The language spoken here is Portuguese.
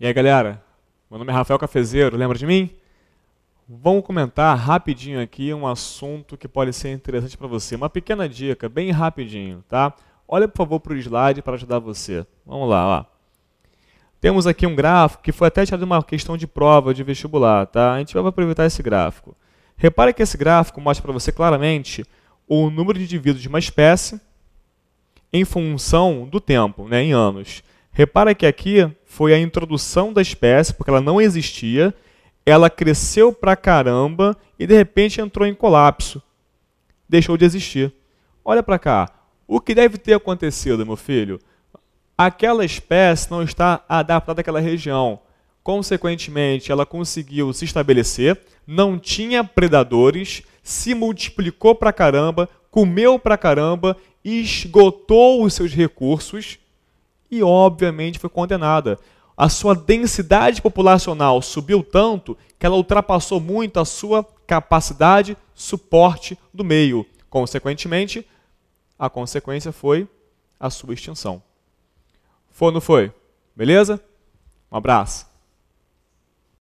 E aí, galera? Meu nome é Rafael Cafezeiro, lembra de mim? Vamos comentar rapidinho aqui um assunto que pode ser interessante para você. Uma pequena dica, bem rapidinho, tá? Olha, por favor, para o slide para ajudar você. Vamos lá, ó. Temos aqui um gráfico que foi até tirado de uma questão de prova de vestibular, tá? A gente vai aproveitar esse gráfico. Repare que esse gráfico mostra para você claramente o número de indivíduos de uma espécie em função do tempo, né, em anos. Repara que aqui foi a introdução da espécie, porque ela não existia, ela cresceu pra caramba e de repente entrou em colapso. Deixou de existir. Olha para cá. O que deve ter acontecido, meu filho? Aquela espécie não está adaptada àquela região. Consequentemente, ela conseguiu se estabelecer, não tinha predadores, se multiplicou pra caramba, comeu pra caramba, esgotou os seus recursos e, obviamente, foi condenada. A sua densidade populacional subiu tanto que ela ultrapassou muito a sua capacidade suporte do meio. Consequentemente, a consequência foi a sua extinção. Foi ou não foi? Beleza? Um abraço.